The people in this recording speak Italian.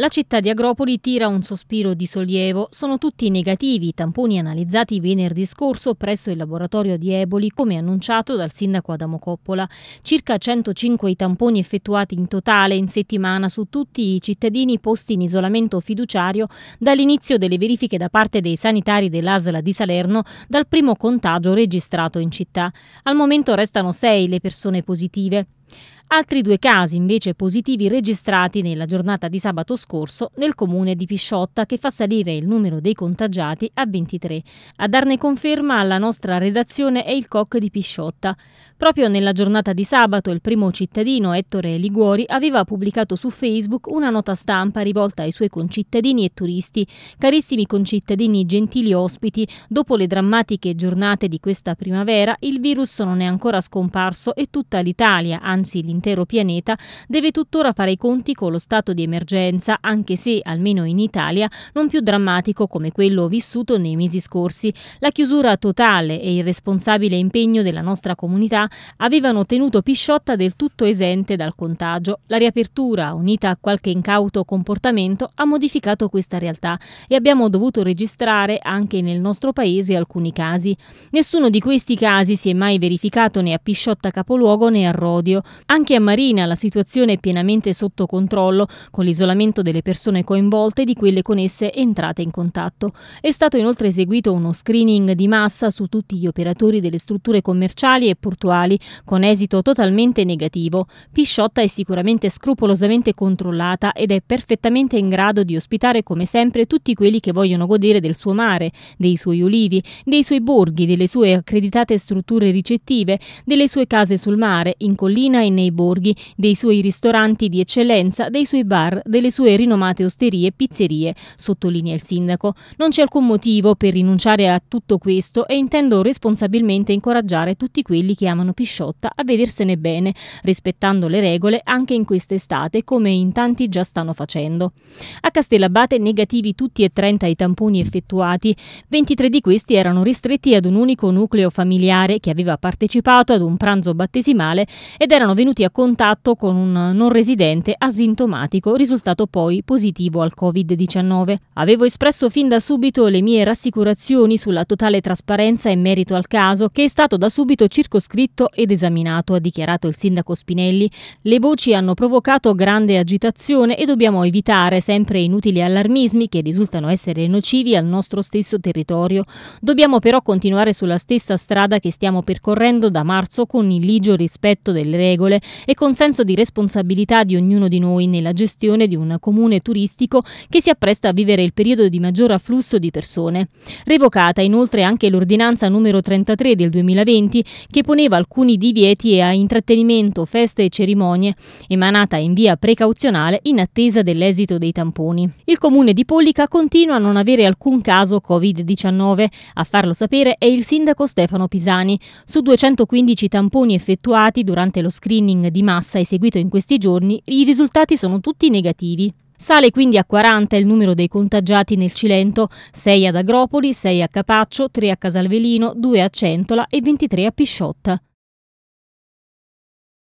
La città di Agropoli tira un sospiro di sollievo. Sono tutti negativi i tamponi analizzati venerdì scorso presso il laboratorio di Eboli, come annunciato dal sindaco Adamo Coppola. Circa 105 i tamponi effettuati in totale in settimana su tutti i cittadini posti in isolamento fiduciario dall'inizio delle verifiche da parte dei sanitari dell'Asla di Salerno dal primo contagio registrato in città. Al momento restano 6 le persone positive. Altri due casi invece positivi registrati nella giornata di sabato scorso nel comune di Pisciotta che fa salire il numero dei contagiati a 23. A darne conferma alla nostra redazione è il COC di Pisciotta. Proprio nella giornata di sabato il primo cittadino Ettore Liguori aveva pubblicato su Facebook una nota stampa rivolta ai suoi concittadini e turisti. Carissimi concittadini gentili ospiti, dopo le drammatiche giornate di questa primavera il virus non è ancora scomparso e tutta l'Italia, anzi anzi l'intero pianeta, deve tuttora fare i conti con lo stato di emergenza, anche se, almeno in Italia, non più drammatico come quello vissuto nei mesi scorsi. La chiusura totale e il responsabile impegno della nostra comunità avevano tenuto Pisciotta del tutto esente dal contagio. La riapertura, unita a qualche incauto comportamento, ha modificato questa realtà e abbiamo dovuto registrare anche nel nostro paese alcuni casi. Nessuno di questi casi si è mai verificato né a Pisciotta Capoluogo né a Rodio. Anche a Marina la situazione è pienamente sotto controllo con l'isolamento delle persone coinvolte e di quelle con esse entrate in contatto. È stato inoltre eseguito uno screening di massa su tutti gli operatori delle strutture commerciali e portuali con esito totalmente negativo. Pisciotta è sicuramente scrupolosamente controllata ed è perfettamente in grado di ospitare come sempre tutti quelli che vogliono godere del suo mare, dei suoi ulivi, dei suoi borghi, delle sue accreditate strutture ricettive, delle sue case sul mare, in collina cittadina e nei borghi, dei suoi ristoranti di eccellenza, dei suoi bar, delle sue rinomate osterie e pizzerie, sottolinea il sindaco. Non c'è alcun motivo per rinunciare a tutto questo e intendo responsabilmente incoraggiare tutti quelli che amano Pisciotta a vedersene bene, rispettando le regole anche in quest'estate come in tanti già stanno facendo. A Castellabate negativi tutti e 30 i tamponi effettuati, 23 di questi erano ristretti ad un unico nucleo familiare che aveva partecipato ad un pranzo battesimale ed erano erano venuti a contatto con un non residente asintomatico risultato poi positivo al Covid-19. Avevo espresso fin da subito le mie rassicurazioni sulla totale trasparenza in merito al caso che è stato da subito circoscritto ed esaminato, ha dichiarato il sindaco Spinelli. Le voci hanno provocato grande agitazione e dobbiamo evitare sempre inutili allarmismi che risultano essere nocivi al nostro stesso territorio. Dobbiamo però continuare sulla stessa strada che stiamo percorrendo da marzo con il ligio rispetto delle regole regole e con senso di responsabilità di ognuno di noi nella gestione di un comune turistico che si appresta a vivere il periodo di maggior afflusso di persone. Revocata inoltre anche l'ordinanza numero 33 del 2020 che poneva alcuni divieti a intrattenimento, feste e cerimonie, emanata in via precauzionale in attesa dell'esito dei tamponi. Il comune di Pollica continua a non avere alcun caso Covid-19. A farlo sapere è il sindaco Stefano Pisani. Su 215 tamponi effettuati durante lo screening screening di massa eseguito in questi giorni, i risultati sono tutti negativi. Sale quindi a 40 il numero dei contagiati nel Cilento, 6 ad Agropoli, 6 a Capaccio, 3 a Casalvelino, 2 a Centola e 23 a Pisciotta.